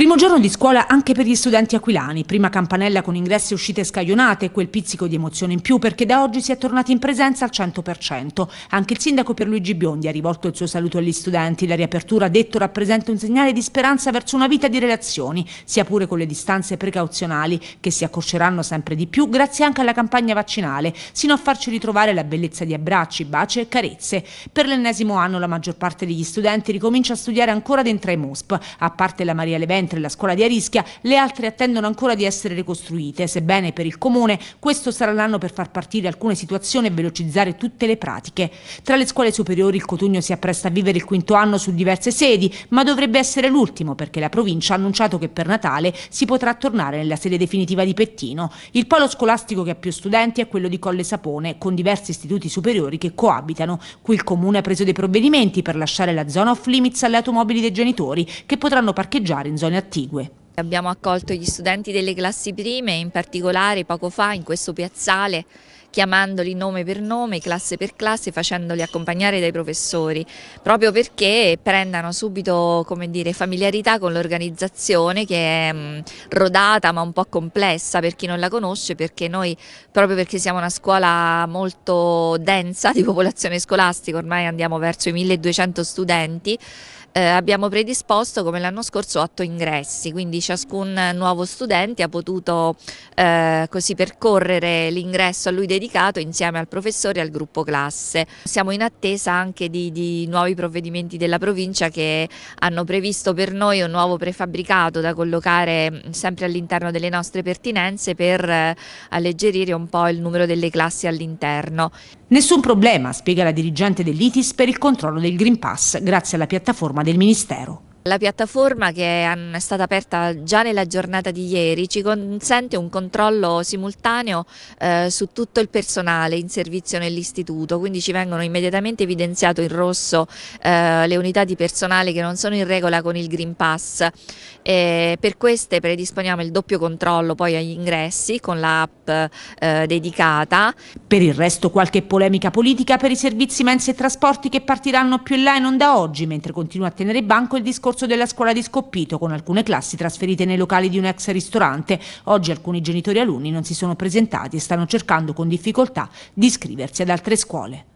Primo giorno di scuola anche per gli studenti aquilani, prima campanella con ingressi e uscite scaglionate e quel pizzico di emozione in più perché da oggi si è tornati in presenza al 100%. Anche il sindaco Pierluigi Biondi ha rivolto il suo saluto agli studenti. La riapertura, ha detto, rappresenta un segnale di speranza verso una vita di relazioni, sia pure con le distanze precauzionali che si accorceranno sempre di più grazie anche alla campagna vaccinale, sino a farci ritrovare la bellezza di abbracci, baci e carezze. Per l'ennesimo anno la maggior parte degli studenti ricomincia a studiare ancora dentro i MUSP, a parte la Maria Leventi mentre la scuola di Arischia le altre attendono ancora di essere ricostruite, sebbene per il comune questo sarà l'anno per far partire alcune situazioni e velocizzare tutte le pratiche. Tra le scuole superiori il Cotugno si appresta a vivere il quinto anno su diverse sedi, ma dovrebbe essere l'ultimo perché la provincia ha annunciato che per Natale si potrà tornare nella sede definitiva di Pettino. Il polo scolastico che ha più studenti è quello di Colle Sapone, con diversi istituti superiori che coabitano. Qui il comune ha preso dei provvedimenti per lasciare la zona off limits alle automobili dei genitori che potranno parcheggiare in zone attigue. Abbiamo accolto gli studenti delle classi prime, in particolare poco fa in questo piazzale, chiamandoli nome per nome, classe per classe, facendoli accompagnare dai professori, proprio perché prendano subito dire, familiarità con l'organizzazione che è mm, rodata ma un po' complessa per chi non la conosce, perché noi proprio perché siamo una scuola molto densa di popolazione scolastica, ormai andiamo verso i 1200 studenti, eh, abbiamo predisposto come l'anno scorso otto ingressi, quindi ciascun nuovo studente ha potuto eh, così percorrere l'ingresso a lui dedicato insieme al professore e al gruppo classe. Siamo in attesa anche di, di nuovi provvedimenti della provincia che hanno previsto per noi un nuovo prefabbricato da collocare mm, sempre all'interno delle nostre pertinenze per eh, alleggerire un po' il numero delle classi all'interno. Nessun problema, spiega la dirigente dell'ITIS per il controllo del Green Pass grazie alla piattaforma del Ministero. La piattaforma che è stata aperta già nella giornata di ieri ci consente un controllo simultaneo eh, su tutto il personale in servizio nell'istituto, quindi ci vengono immediatamente evidenziate in rosso eh, le unità di personale che non sono in regola con il Green Pass. E per queste predisponiamo il doppio controllo poi agli ingressi con l'app eh, dedicata. Per il resto qualche polemica politica per i servizi mense e trasporti che partiranno più in là e non da oggi, mentre continua a tenere banco il discorso scorso della scuola di Scoppito, con alcune classi trasferite nei locali di un ex ristorante. Oggi alcuni genitori alunni non si sono presentati e stanno cercando con difficoltà di iscriversi ad altre scuole.